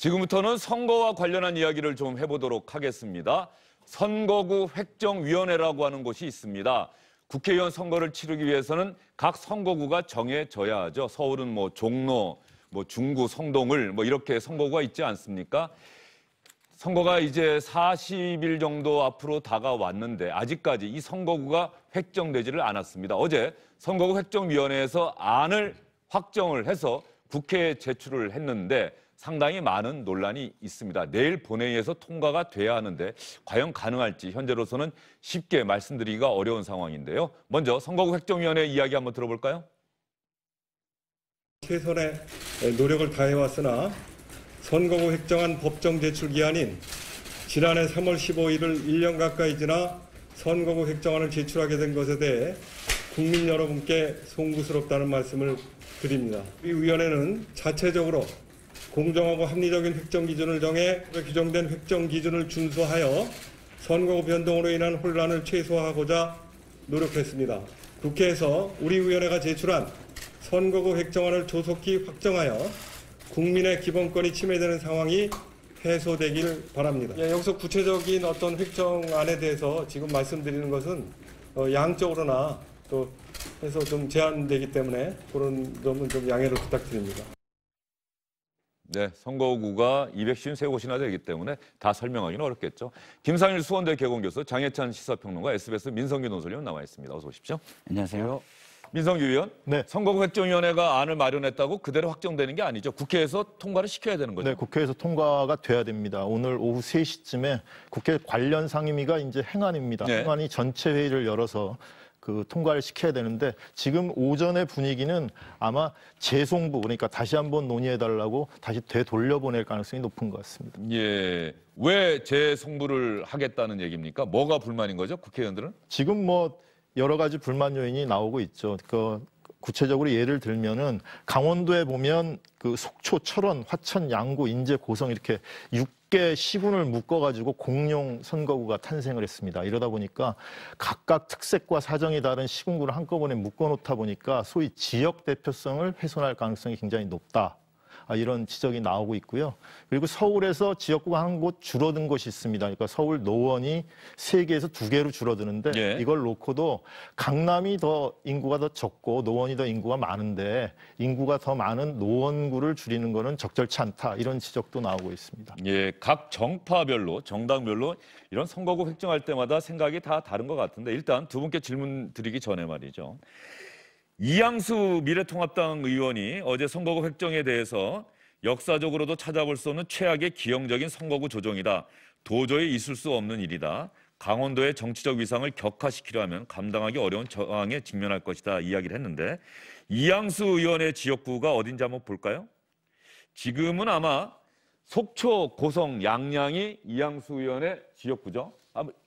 지금부터는 선거와 관련한 이야기를 좀 해보도록 하겠습니다. 선거구 획정위원회라고 하는 곳이 있습니다. 국회의원 선거를 치르기 위해서는 각 선거구가 정해져야 하죠. 서울은 뭐 종로, 뭐 중구, 성동을 뭐 이렇게 선거구가 있지 않습니까? 선거가 이제 40일 정도 앞으로 다가왔는데 아직까지 이 선거구가 획정되지를 않았습니다. 어제 선거구 획정위원회에서 안을 확정을 해서 국회에 제출을 했는데 상당히 많은 논란이 있습니다. 내일 본회의에서 통과가 돼야 하는데 과연 가능할지 현재로서는 쉽게 말씀드리기가 어려운 상황인데요. 먼저 선거구 획정위원회 이야기 한번 들어볼까요? 최선의 노력을 다해왔으나 선거구 획정한 법정 제출 기한인 지난해 3월 15일을 1년 가까이 지나 선거구 획정안을 제출하게 된 것에 대해 국민 여러분께 송구스럽다는 말씀을 드립니다. 이 위원회는 자체적으로 공정하고 합리적인 획정 기준을 정해 규정된 그 획정 기준을 준수하여 선거 구 변동으로 인한 혼란을 최소화하고자 노력했습니다. 국회에서 우리 위원회가 제출한 선거구 획정안을 조속히 확정하여 국민의 기본권이 침해되는 상황이 해소되길 바랍니다. 예, 여기서 구체적인 어떤 획정안에 대해서 지금 말씀드리는 것은 어, 양적으로나 또 해서 좀 제한되기 때문에 그런 점은 좀 양해를 부탁드립니다. 네, 선거구가 253곳이나 되기 때문에 다 설명하기는 어렵겠죠. 김상일 수원대 개공교수, 장혜찬 시사평론가, SBS 민성규 논설위원 나와 있습니다. 어서 오십시오. 안녕하세요. 민성규 위원, 네. 선거구 획정위원회가 안을 마련했다고 그대로 확정되는 게 아니죠. 국회에서 통과를 시켜야 되는 거죠. 네, 국회에서 통과가 돼야 됩니다. 오늘 오후 3시쯤에 국회 관련 상임위가 이제 행안입니다. 네. 행안위 전체 회의를 열어서 그 통과를 시켜야 되는데 지금 오전의 분위기는 아마 재송부 그러니까 다시 한번 논의해 달라고 다시 되돌려 보낼 가능성이 높은 것 같습니다. 예. 왜 재송부를 하겠다는 얘기입니까? 뭐가 불만인 거죠? 국회의원들은? 지금 뭐 여러 가지 불만 요인이 나오고 있죠. 그 구체적으로 예를 들면은 강원도에 보면 그 속초, 철원, 화천, 양구, 인제, 고성 이렇게 쉽게 시군을 묶어가지고 공룡 선거구가 탄생을 했습니다. 이러다 보니까 각각 특색과 사정이 다른 시군구를 한꺼번에 묶어놓다 보니까 소위 지역 대표성을 훼손할 가능성이 굉장히 높다. 아, 이런 지적이 나오고 있고요. 그리고 서울에서 지역구가 한 곳 줄어든 곳이 있습니다. 그러니까 서울 노원이 세 개에서 두 개로 줄어드는데 예. 이걸 놓고도 강남이 더 인구가 더 적고 노원이 더 인구가 많은데 인구가 더 많은 노원구를 줄이는 것은 적절치 않다 이런 지적도 나오고 있습니다. 예, 각 정파별로 정당별로 이런 선거구 획정할 때마다 생각이 다 다른 것 같은데 일단 두 분께 질문 드리기 전에 말이죠. 이양수 미래통합당 의원이 어제 선거구 획정에 대해서 역사적으로도 찾아볼 수 없는 최악의 기형적인 선거구 조정이다. 도저히 있을 수 없는 일이다. 강원도의 정치적 위상을 격화시키려 하면 감당하기 어려운 저항에 직면할 것이다 이야기를 했는데 이양수 의원의 지역구가 어딘지 한번 볼까요? 지금은 아마 속초, 고성, 양양이 이양수 의원의 지역구죠.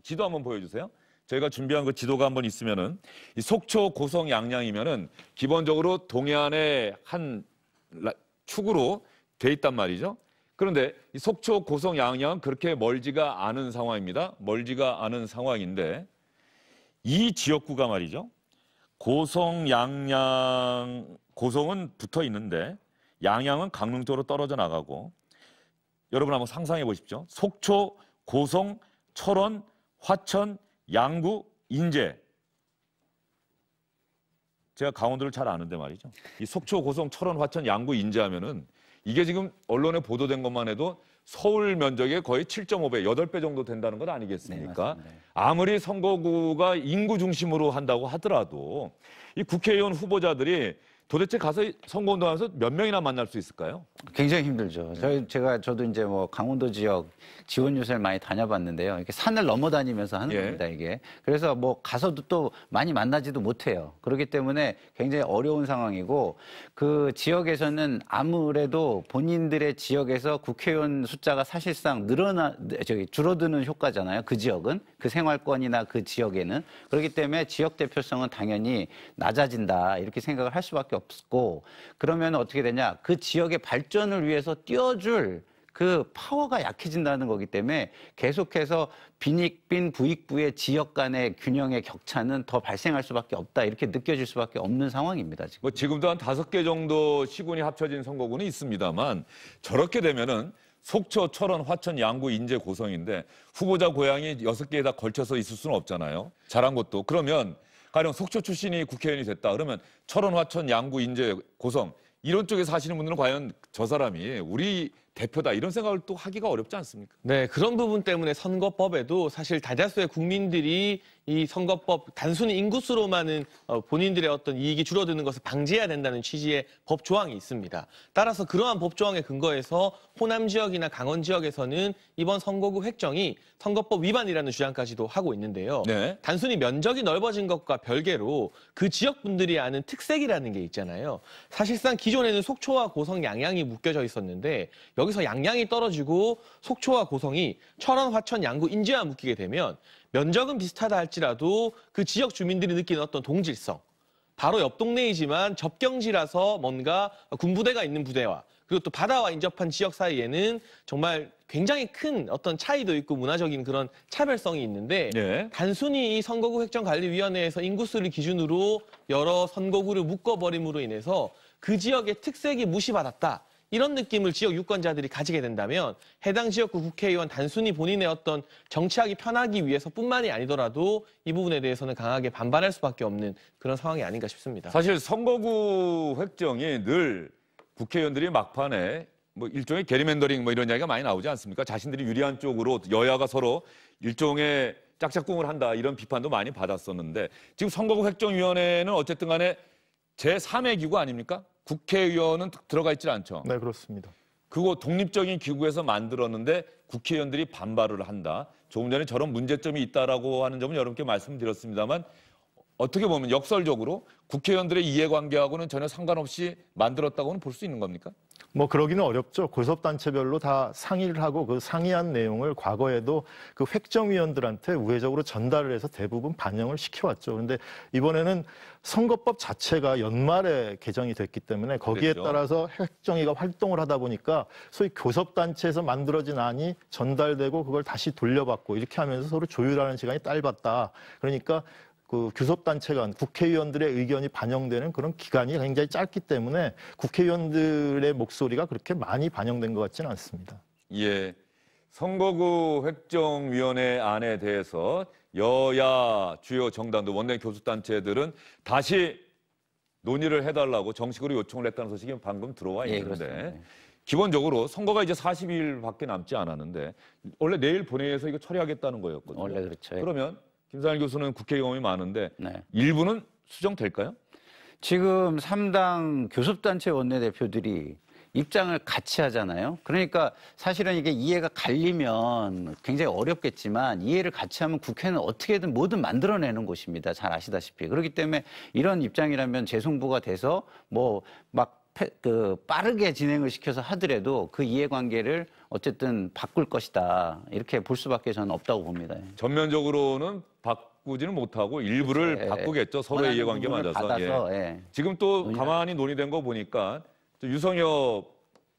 지도 한번 보여주세요. 저희가 준비한 그 지도가 한번 있으면은 이 속초 고성 양양이면은 기본적으로 동해안의 한 축으로 돼 있단 말이죠. 그런데 이 속초 고성 양양은 그렇게 멀지가 않은 상황입니다. 멀지가 않은 상황인데 이 지역구가 말이죠. 고성 양양 고성은 붙어 있는데 양양은 강릉 쪽으로 떨어져 나가고 여러분 한번 상상해 보십시오. 속초, 고성, 철원, 화천, 양구, 인제. 제가 강원도를 잘 아는데 말이죠. 이 속초, 고성, 철원, 화천, 양구, 인제 하면은 이게 지금 언론에 보도된 것만 해도 서울 면적의 거의 7.5배, 8배 정도 된다는 것 아니겠습니까? 네, 아무리 선거구가 인구 중심으로 한다고 하더라도 이 국회의원 후보자들이 도대체 가서 선거운동하면서 몇 명이나 만날 수 있을까요? 굉장히 힘들죠. 저희 제가 저도 이제 뭐 강원도 지역 지원 유세를 많이 다녀봤는데요. 이렇게 산을 넘어 다니면서 하는 예. 겁니다 이게. 그래서 뭐 가서도 또 많이 만나지도 못해요. 그렇기 때문에 굉장히 어려운 상황이고 그 지역에서는 아무래도 본인들의 지역에서 국회의원 숫자가 사실상 늘어나 저기 줄어드는 효과잖아요. 그 지역은 그 생활권이나 그 지역에는 그렇기 때문에 지역 대표성은 당연히 낮아진다 이렇게 생각을 할 수밖에 없. 없고 그러면 어떻게 되냐 그 지역의 발전을 위해서 뛰어줄그 파워가 약해진다는 거기 때문에 계속해서 빈익빈 부익부의 지역 간의 균형의 격차는 더 발생할 수밖에 없다 이렇게 느껴질 수밖에 없는 상황입니다. 지금. 뭐 지금도 한 다섯 개 정도 시군이 합쳐진 선거구는 있습니다만 저렇게 되면은 속초, 철원, 화천, 양구, 인제 고성인데 후보자 고향이 여섯 개에다 걸쳐서 있을 수는 없잖아요. 잘한 것도 그러면 가령 속초 출신이 국회의원이 됐다. 그러면 철원, 화천, 양구, 인제, 고성 이런 쪽에 사시는 분들은 과연 저 사람이 우리 대표다 이런 생각을 또 하기가 어렵지 않습니까? 네, 그런 부분 때문에 선거법에도 사실 다자수의 국민들이 이 선거법 단순히 인구수로만은 어, 본인들의 어떤 이익이 줄어드는 것을 방지해야 된다는 취지의 법 조항이 있습니다. 따라서 그러한 법 조항에 근거해서 호남 지역이나 강원 지역에서는 이번 선거구 획정이 선거법 위반이라는 주장까지도 하고 있는데요. 네. 단순히 면적이 넓어진 것과 별개로 그 지역 분들이 아는 특색이라는 게 있잖아요. 사실상 기존에는 속초와 고성 양양이 묶여져 있었는데 여기서 양양이 떨어지고 속초와 고성이 철원, 화천, 양구, 인제와 묶이게 되면 면적은 비슷하다 할지라도 그 지역 주민들이 느끼는 어떤 동질성 바로 옆 동네이지만 접경지라서 뭔가 군부대가 있는 부대와 그리고 또 바다와 인접한 지역 사이에는 정말 굉장히 큰 어떤 차이도 있고 문화적인 그런 차별성이 있는데 네. 단순히 이 선거구 획정관리위원회에서 인구수를 기준으로 여러 선거구를 묶어버림으로 인해서 그 지역의 특색이 무시받았다. 이런 느낌을 지역 유권자들이 가지게 된다면 해당 지역구 국회의원 단순히 본인의 어떤 정치하기 편하기 위해서뿐만이 아니더라도 이 부분에 대해서는 강하게 반발할 수밖에 없는 그런 상황이 아닌가 싶습니다. 사실 선거구 획정이 늘 국회의원들이 막판에 뭐 일종의 게리맨더링 뭐 이런 이야기가 많이 나오지 않습니까? 자신들이 유리한 쪽으로 여야가 서로 일종의 짝짝꿍을 한다 이런 비판도 많이 받았었는데 지금 선거구 획정위원회는 어쨌든 간에 제3의 기구 아닙니까? 국회의원은 들어가 있질 않죠. 네, 그렇습니다. 그거 독립적인 기구에서 만들었는데 국회의원들이 반발을 한다. 조금 전에 저런 문제점이 있다라고 하는 점은 여러분께 말씀드렸습니다만 어떻게 보면 역설적으로 국회의원들의 이해관계하고는 전혀 상관없이 만들었다고는 볼 수 있는 겁니까? 뭐 그러기는 어렵죠. 고섭단체별로 다 상의를 하고 그 상의한 내용을 과거에도 그 획정위원들한테 우회적으로 전달을 해서 대부분 반영을 시켜왔죠. 그런데 이번에는 선거법 자체가 연말에 개정이 됐기 때문에 거기에 그렇죠. 따라서 획정위가 활동을 하다 보니까 소위 교섭단체에서 만들어진 안이 전달되고 그걸 다시 돌려받고 이렇게 하면서 서로 조율하는 시간이 딸봤다. 그러니까 그 교섭단체 간 국회의원들의 의견이 반영되는 그런 기간이 굉장히 짧기 때문에 국회의원들의 목소리가 그렇게 많이 반영된 것 같지는 않습니다. 예. 선거구 획정위원회 안에 대해서 여야 주요 정당도 원내 교섭단체들은 다시 논의를 해달라고 정식으로 요청을 했다는 소식이 방금 들어와 예, 있는데 예, 기본적으로 선거가 이제 40일밖에 남지 않았는데 원래 내일 본회의에서 이거 처리하겠다는 거였거든요. 원래 그렇죠. 그러면 김상일 교수는 국회 경험이 많은데 네. 일부는 수정될까요? 지금 3당 교섭단체 원내대표들이 입장을 같이 하잖아요. 그러니까 사실은 이게 이해가 갈리면 굉장히 어렵겠지만 이해를 같이 하면 국회는 어떻게든 뭐든 만들어내는 곳입니다. 잘 아시다시피. 그렇기 때문에 이런 입장이라면 재송부가 돼서 뭐막 그 빠르게 진행을 시켜서 하더라도 그 이해관계를 어쨌든 바꿀 것이다 이렇게 볼 수밖에 저는 없다고 봅니다. 예. 전면적으로는 바꾸지는 못하고 일부를 그렇죠. 예. 바꾸겠죠 서로의 이해관계 맞아서. 받아서, 예. 예. 지금 또가만히 논의된 거 보니까 유성엽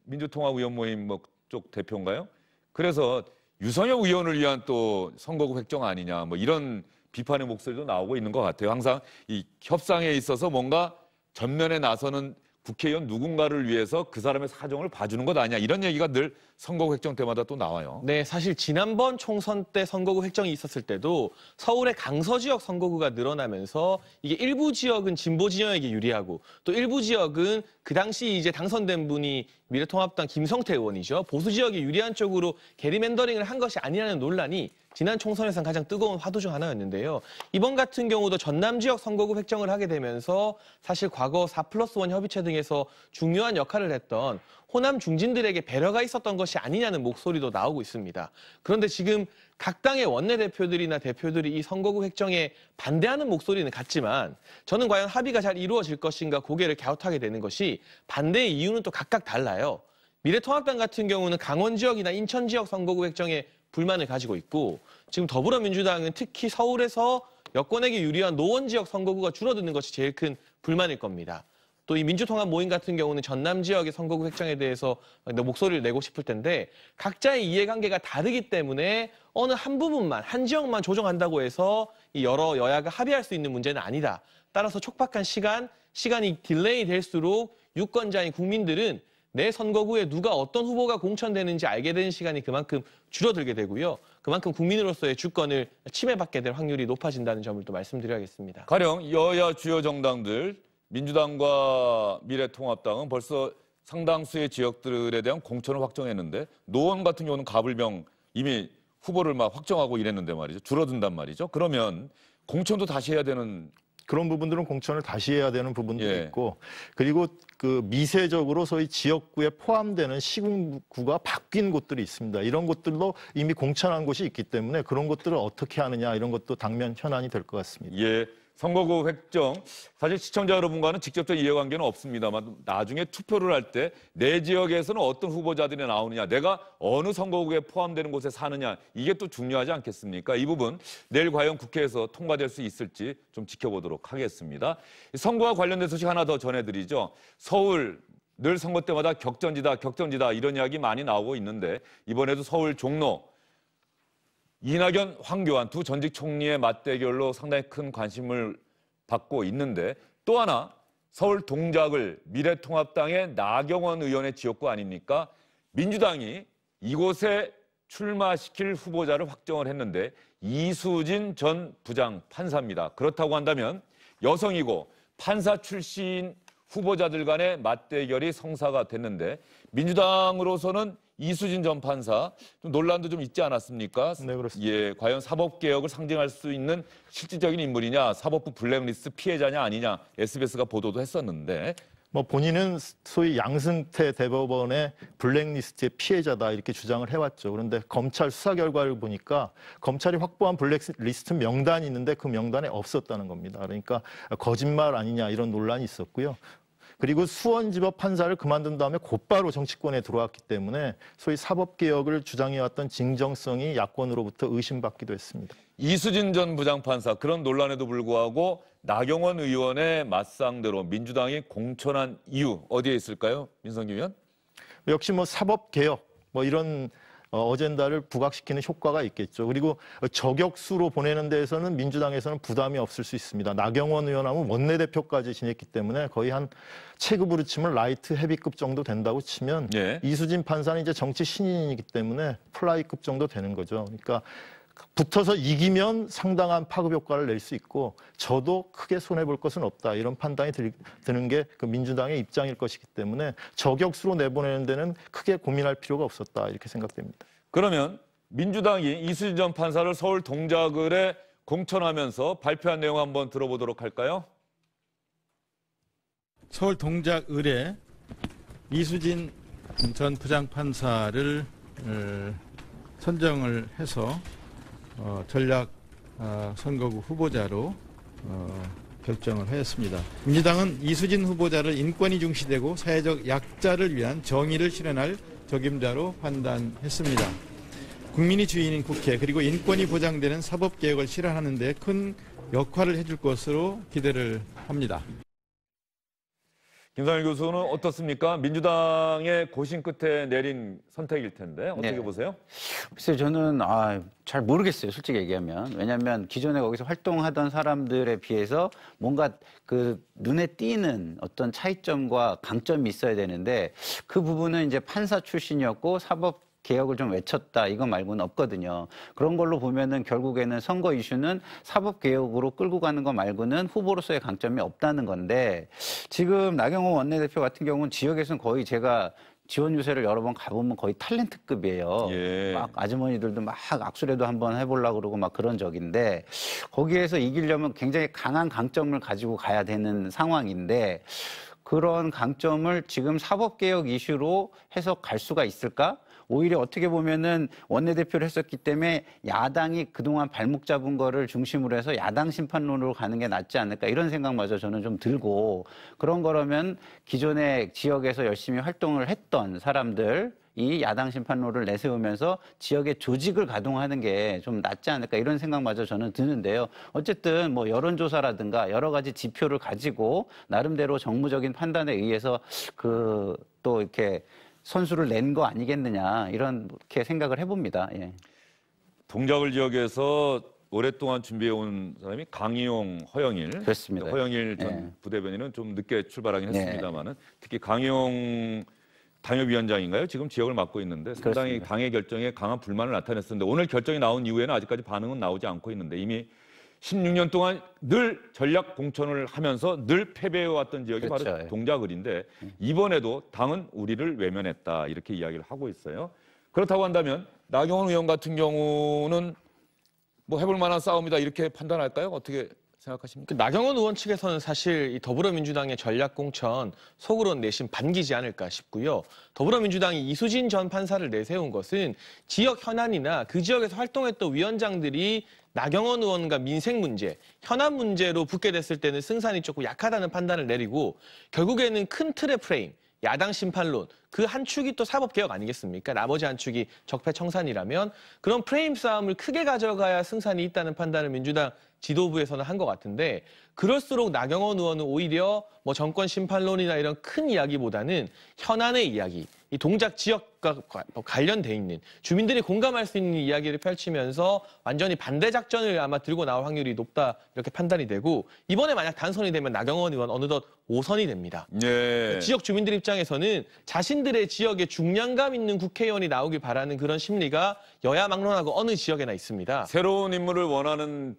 민주통합 의원 모임 뭐쪽 대표인가요? 그래서 유성엽 의원을 위한 또 선거구 획정 아니냐 뭐 이런 비판의 목소리도 나오고 있는 것 같아요. 항상 이 협상에 있어서 뭔가 전면에 나서는 국회의원 누군가를 위해서 그 사람의 사정을 봐주는 것아니냐 이런 얘기가 늘 선거구 획정 때마다 또 나와요. 네, 사실 지난번 총선 때 선거구 획정이 있었을 때도 서울의 강서 지역 선거구가 늘어나면서 이게 일부 지역은 진보 진영에게 유리하고 또 일부 지역은 그 당시 이제 당선된 분이 미래통합당 김성태 의원이죠. 보수 지역이 유리한 쪽으로 게리맨더링을 한 것이 아니라는 논란이 지난 총선에서 가장 뜨거운 화두 중 하나였는데요. 이번 같은 경우도 전남 지역 선거구 획정을 하게 되면서 사실 과거 4 플러스 1 협의체 등에서 중요한 역할을 했던 호남 중진들에게 배려가 있었던 것이 아니냐는 목소리도 나오고 있습니다. 그런데 지금 각 당의 원내대표들이나 대표들이 이 선거구 획정에 반대하는 목소리는 같지만 저는 과연 합의가 잘 이루어질 것인가 고개를 갸웃하게 되는 것이 반대의 이유는 또 각각 달라요. 미래통합당 같은 경우는 강원 지역이나 인천 지역 선거구 획정에 불만을 가지고 있고 지금 더불어민주당은 특히 서울에서 여권에게 유리한 노원 지역 선거구가 줄어드는 것이 제일 큰 불만일 겁니다. 또이 민주통합 모임 같은 경우는 전남 지역의 선거구 획정에 대해서 목소리를 내고 싶을 텐데 각자의 이해관계가 다르기 때문에 어느 한 부분만 한 지역만 조정한다고 해서 이 여러 여야가 합의할 수 있는 문제는 아니다. 따라서 촉박한 시간, 시간이 딜레이 될수록 유권자인 국민들은 내 선거구에 누가 어떤 후보가 공천되는지 알게 되는 시간이 그만큼 줄어들게 되고요. 그만큼 국민으로서의 주권을 침해받게 될 확률이 높아진다는 점을 또 말씀드려야겠습니다. 가령 여야 주요 정당들 민주당과 미래통합당은 벌써 상당수의 지역들에 대한 공천을 확정했는데 노원 같은 경우는 가불병 이미 후보를 막 확정하고 이랬는데 말이죠. 줄어든단 말이죠. 그러면 공천도 다시 해야 되는 그런 부분들은 공천을 다시 해야 되는 부분도 예. 있고 그리고 그 미세적으로 소위 지역구에 포함되는 시군구가 바뀐 곳들이 있습니다. 이런 곳들도 이미 공천한 곳이 있기 때문에 그런 것들을 어떻게 하느냐 이런 것도 당면 현안이 될 것 같습니다. 예. 선거구 획정 사실 시청자 여러분과는 직접적 이해관계는 없습니다만 나중에 투표를 할 때 내 지역에서는 어떤 후보자들이 나오느냐 내가 어느 선거구에 포함되는 곳에 사느냐 이게 또 중요하지 않겠습니까 이 부분 내일 과연 국회에서 통과될 수 있을지 좀 지켜보도록 하겠습니다 선거와 관련된 소식 하나 더 전해드리죠 서울 늘 선거 때마다 격전지다 격전지다 이런 이야기 많이 나오고 있는데 이번에도 서울 종로 이낙연, 황교안 두 전직 총리의 맞대결로 상당히 큰 관심을 받고 있는데 또 하나 서울 동작을 미래통합당의 나경원 의원의 지역구 아닙니까? 민주당이 이곳에 출마시킬 후보자를 확정을 했는데 이수진 전 부장 판사입니다. 그렇다고 한다면 여성이고 판사 출신 후보자들 간의 맞대결이 성사가 됐는데 민주당으로서는 이수진 전 판사 좀 논란도 좀 있지 않았습니까? 네, 그렇습니다. 예, 과연 사법 개혁을 상징할 수 있는 실질적인 인물이냐, 사법부 블랙리스트 피해자냐 아니냐 SBS가 보도도 했었는데 뭐 본인은 소위 양승태 대법원의 블랙리스트의 피해자다 이렇게 주장을 해왔죠. 그런데 검찰 수사 결과를 보니까 검찰이 확보한 블랙리스트 명단이 있는데 그 명단에 없었다는 겁니다. 그러니까 거짓말 아니냐 이런 논란이 있었고요. 그리고 수원지법 판사를 그만둔 다음에 곧바로 정치권에 들어왔기 때문에 소위 사법개혁을 주장해왔던 진정성이 야권으로부터 의심받기도 했습니다. 이수진 전 부장판사 그런 논란에도 불구하고 나경원 의원의 맞상대로 민주당이 공천한 이유 어디에 있을까요? 민성기 의원? 역시 뭐 사법개혁 뭐 이런 어, 어젠다를 부각시키는 효과가 있겠죠. 그리고 저격수로 보내는 데에서는 민주당에서는 부담이 없을 수 있습니다. 나경원 의원하고 원내대표까지 지냈기 때문에 거의 한 체급으로 치면 라이트 헤비급 정도 된다고 치면 예. 이수진 판사는 이제 정치 신인이기 때문에 플라이급 정도 되는 거죠. 그러니까 붙어서 이기면 상당한 파급 효과를 낼 수 있고 저도 크게 손해 볼 것은 없다 이런 판단이 드는 게 그 민주당의 입장일 것이기 때문에 저격수로 내보내는 데는 크게 고민할 필요가 없었다 이렇게 생각됩니다. 그러면 민주당이 이수진 전 판사를 서울 동작을에 공천하면서 발표한 내용 한번 들어보도록 할까요? 서울 동작을에 이수진 전 부장판사를 선정을 해서 어, 전략 어, 선거구 후보자로 어, 결정을 하였습니다. 민주당은 이수진 후보자를 인권이 중시되고 사회적 약자를 위한 정의를 실현할 적임자로 판단했습니다. 국민이 주인인 국회 그리고 인권이 보장되는 사법개혁을 실현하는 데 큰 역할을 해줄 것으로 기대를 합니다. 김상일 교수는 네. 어떻습니까? 민주당의 고심 끝에 내린 선택일 텐데 어떻게 네. 보세요? 글쎄요, 저는 아, 잘 모르겠어요. 솔직히 얘기하면 왜냐하면 기존에 거기서 활동하던 사람들에 비해서 뭔가 그 눈에 띄는 어떤 차이점과 강점이 있어야 되는데 그 부분은 이제 판사 출신이었고 사법 개혁을 좀 외쳤다 이거 말고는 없거든요. 그런 걸로 보면은 결국에는 선거 이슈는 사법 개혁으로 끌고 가는 거 말고는 후보로서의 강점이 없다는 건데 지금 나경원 원내대표 같은 경우는 지역에서는 거의 제가 지원 유세를 여러 번 가보면 거의 탤런트급이에요. 예. 막 아주머니들도 막 악수라도 한번 해보려고 그러고 막 그런 적인데 거기에서 이기려면 굉장히 강한 강점을 가지고 가야 되는 상황인데 그런 강점을 지금 사법개혁 이슈로 해서 갈 수가 있을까? 오히려 어떻게 보면은 원내대표를 했었기 때문에 야당이 그동안 발목 잡은 거를 중심으로 해서 야당 심판론으로 가는 게 낫지 않을까 이런 생각마저 저는 좀 들고 그런 거라면 기존의 지역에서 열심히 활동을 했던 사람들 이 야당 심판론을 내세우면서 지역의 조직을 가동하는 게 좀 낫지 않을까 이런 생각마저 저는 드는데요. 어쨌든 뭐 여론조사라든가 여러 가지 지표를 가지고 나름대로 정무적인 판단에 의해서 그 또 이렇게 선수를 낸 거 아니겠느냐 이런 이렇게 생각을 해봅니다. 예. 동작을 지역에서 오랫동안 준비해온 사람이 강희용, 허영일. 그렇습니다. 허영일 예. 전 예. 부대변인은 좀 늦게 출발하긴 예. 했습니다만은 특히 강희용 당협위원장인가요? 지금 지역을 맡고 있는데 상당히 그렇습니다. 당의 결정에 강한 불만을 나타냈었는데 오늘 결정이 나온 이후에는 아직까지 반응은 나오지 않고 있는데 이미 16년 동안 늘 전략 공천을 하면서 늘 패배해왔던 지역이 그렇죠. 바로 동작을인데 이번에도 당은 우리를 외면했다 이렇게 이야기를 하고 있어요. 그렇다고 한다면 나경원 의원 같은 경우는 뭐 해볼 만한 싸움이다 이렇게 판단할까요? 어떻게 생각하십니까? 그 나경원 의원 측에서는 사실 이 더불어민주당의 전략 공천 속으론 내심 반기지 않을까 싶고요. 더불어민주당이 이수진 전 판사를 내세운 것은 지역 현안이나 그 지역에서 활동했던 위원장들이 나경원 의원과 민생 문제, 현안 문제로 붙게 됐을 때는 승산이 조금 약하다는 판단을 내리고 결국에는 큰 틀의 프레임, 야당 심판론 그 한 축이 또 사법개혁 아니겠습니까? 나머지 한 축이 적폐청산이라면 그런 프레임 싸움을 크게 가져가야 승산이 있다는 판단을 민주당 지도부에서는 한 것 같은데 그럴수록 나경원 의원은 오히려 뭐 정권 심판론이나 이런 큰 이야기보다는 현안의 이야기 이 동작 지역과 관련돼 있는 주민들이 공감할 수 있는 이야기를 펼치면서 완전히 반대 작전을 아마 들고 나올 확률이 높다 이렇게 판단이 되고 이번에 만약 단선이 되면 나경원 의원 어느덧 5선이 됩니다. 예. 지역 주민들 입장에서는 자신들의 지역에 중량감 있는 국회의원이 나오길 바라는 그런 심리가 여야 막론하고 어느 지역에나 있습니다. 새로운 인물을 원하는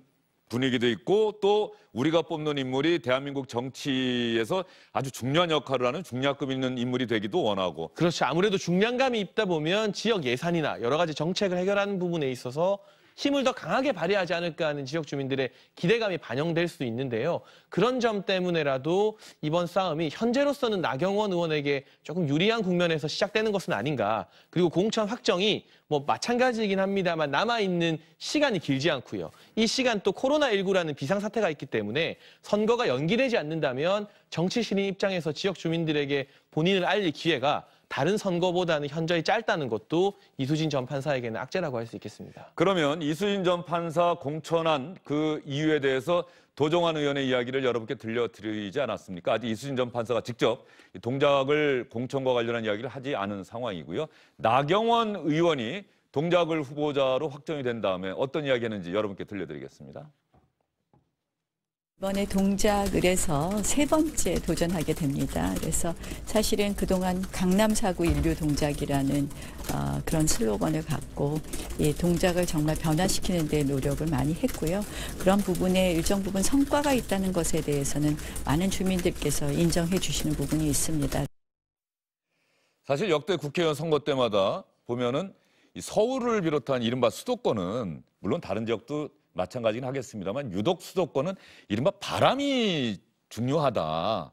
분위기도 있고 또 우리가 뽑는 인물이 대한민국 정치에서 아주 중요한 역할을 하는 중략급 있는 인물이 되기도 원하고 그렇죠. 아무래도 중량감이 있다 보면 지역 예산이나 여러 가지 정책을 해결하는 부분에 있어서 힘을 더 강하게 발휘하지 않을까 하는 지역 주민들의 기대감이 반영될 수 있는데요. 그런 점 때문에라도 이번 싸움이 현재로서는 나경원 의원에게 조금 유리한 국면에서 시작되는 것은 아닌가. 그리고 공천 확정이 뭐 마찬가지이긴 합니다만 남아있는 시간이 길지 않고요. 이 시간 또 코로나19라는 비상사태가 있기 때문에 선거가 연기되지 않는다면 정치신인 입장에서 지역 주민들에게 본인을 알릴 기회가 다른 선거보다는 현저히 짧다는 것도 이수진 전 판사에게는 악재라고 할 수 있겠습니다. 그러면 이수진 전 판사 공천한 그 이유에 대해서 도정환 의원의 이야기를 여러분께 들려드리지 않았습니까? 아직 이수진 전 판사가 직접 동작을 공천과 관련한 이야기를 하지 않은 상황이고요. 나경원 의원이 동작을 후보자로 확정이 된 다음에 어떤 이야기 했는지 여러분께 들려드리겠습니다. 이번에 동작을 해서 세 번째 도전하게 됩니다. 그래서 사실은 그동안 강남 사구 인류 동작이라는 어, 그런 슬로건을 갖고 이 동작을 정말 변화시키는 데 노력을 많이 했고요. 그런 부분에 일정 부분 성과가 있다는 것에 대해서는 많은 주민들께서 인정해 주시는 부분이 있습니다. 사실 역대 국회의원 선거 때마다 보면은 이 서울을 비롯한 이른바 수도권은 물론 다른 지역도 마찬가지긴 하겠습니다만 유독 수도권은 이른바 바람이 중요하다.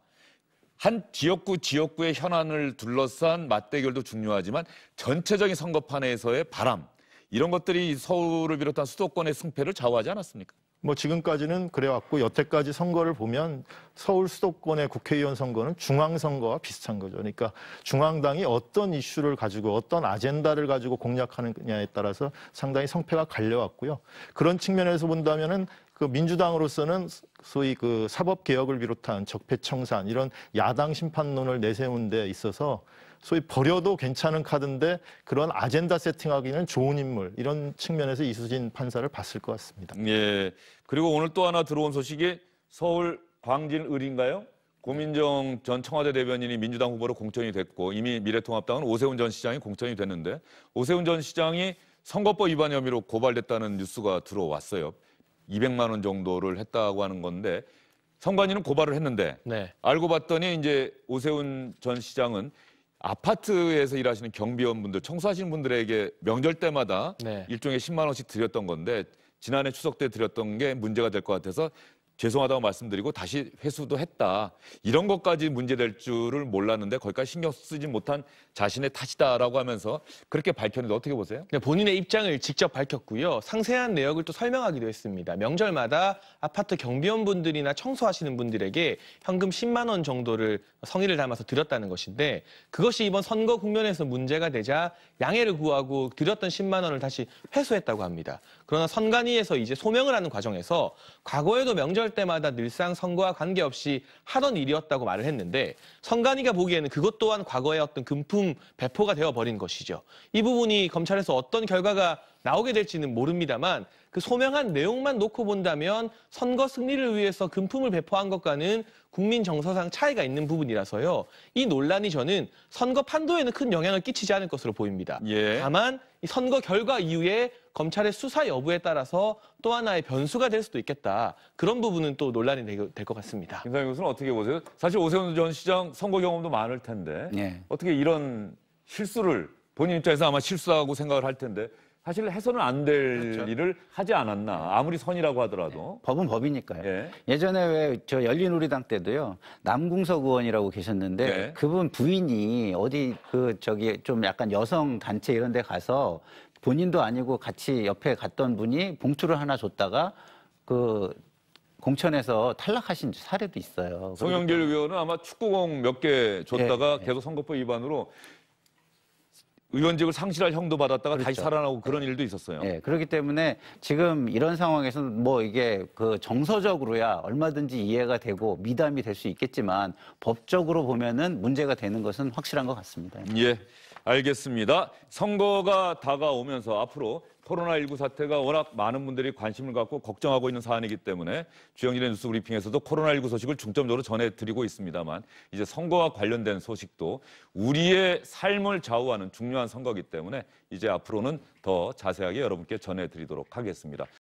한 지역구 지역구의 현안을 둘러싼 맞대결도 중요하지만 전체적인 선거판에서의 바람 이런 것들이 서울을 비롯한 수도권의 승패를 좌우하지 않았습니까? 뭐 지금까지는 그래왔고 여태까지 선거를 보면 서울 수도권의 국회의원 선거는 중앙선거와 비슷한 거죠. 그러니까 중앙당이 어떤 이슈를 가지고 어떤 아젠다를 가지고 공략하느냐에 따라서 상당히 성패가 갈려왔고요. 그런 측면에서 본다면은 그 민주당으로서는 소위 그 사법 개혁을 비롯한 적폐 청산 이런 야당 심판론을 내세운 데 있어서 소위 버려도 괜찮은 카드인데 그런 아젠다 세팅하기는 좋은 인물 이런 측면에서 이수진 판사를 봤을 것 같습니다. 예. 그리고 오늘 또 하나 들어온 소식이 서울 광진을인가요? 고민정 전 청와대 대변인이 민주당 후보로 공천이 됐고 이미 미래통합당은 오세훈 전 시장이 공천이 됐는데 오세훈 전 시장이 선거법 위반 혐의로 고발됐다는 뉴스가 들어왔어요. 200만 원 정도를 했다고 하는 건데 선관위는 고발을 했는데 네. 알고 봤더니 이제 오세훈 전 시장은 아파트에서 일하시는 경비원분들, 청소하시는 분들에게 명절 때마다 네. 일종의 10만 원씩 드렸던 건데 지난해 추석 때 드렸던 게 문제가 될 것 같아서 죄송하다고 말씀드리고 다시 회수도 했다. 이런 것까지 문제될 줄을 몰랐는데 거기까지 신경 쓰지 못한 자신의 탓이다라고 하면서 그렇게 밝혔는데 어떻게 보세요? 네, 본인의 입장을 직접 밝혔고요. 상세한 내역을 또 설명하기도 했습니다. 명절마다 아파트 경비원분들이나 청소하시는 분들에게 현금 10만 원 정도를 성의를 담아서 드렸다는 것인데 그것이 이번 선거 국면에서 문제가 되자 양해를 구하고 드렸던 10만 원을 다시 회수했다고 합니다. 그러나 선관위에서 이제 소명을 하는 과정에서 과거에도 명절 계절 때마다 늘상 선거와 관계없이 하던 일이었다고 말을 했는데 선관위가 보기에는 그것 또한 과거의 어떤 금품 배포가 되어버린 것이죠. 이 부분이 검찰에서 어떤 결과가 나오게 될지는 모릅니다만 그 소명한 내용만 놓고 본다면 선거 승리를 위해서 금품을 배포한 것과는 국민 정서상 차이가 있는 부분이라서요. 이 논란이 저는 선거 판도에는 큰 영향을 끼치지 않을 것으로 보입니다. 예. 다만 선거 결과 이후에 검찰의 수사 여부에 따라서 또 하나의 변수가 될 수도 있겠다. 그런 부분은 또 논란이 될 것 같습니다. 김상현 교수는 어떻게 보세요? 사실 오세훈 전 시장 선거 경험도 많을 텐데 네. 어떻게 이런 실수를 본인 입장에서 아마 실수하고 생각을 할 텐데 사실 해서는 안될 그렇죠. 일을 하지 않았나 아무리 선이라고 하더라도 네, 법은 법이니까요 예. 예전에 왜 저 열린우리당 때도요 남궁석 의원이라고 계셨는데 네. 그분 부인이 어디 그 저기 좀 약간 여성 단체 이런 데 가서 본인도 아니고 같이 옆에 갔던 분이 봉투를 하나 줬다가 그 공천에서 탈락하신 사례도 있어요. 그러니까 송영길 의원은 아마 축구공 몇 개 줬다가 네, 계속 선거법 위반으로 의원직을 상실할 형도 받았다가 그렇죠. 다시 살아나고 그런 예. 일도 있었어요. 네, 그렇기 때문에 지금 이런 상황에서 뭐 이게 그 정서적으로야 얼마든지 이해가 되고 미담이 될 수 있겠지만 법적으로 보면은 문제가 되는 것은 확실한 것 같습니다. 예. 알겠습니다. 선거가 다가오면서 앞으로 코로나19 사태가 워낙 많은 분들이 관심을 갖고 걱정하고 있는 사안이기 때문에 주영진의 뉴스 브리핑에서도 코로나19 소식을 중점적으로 전해드리고 있습니다만 이제 선거와 관련된 소식도 우리의 삶을 좌우하는 중요한 선거이기 때문에 이제 앞으로는 더 자세하게 여러분께 전해드리도록 하겠습니다.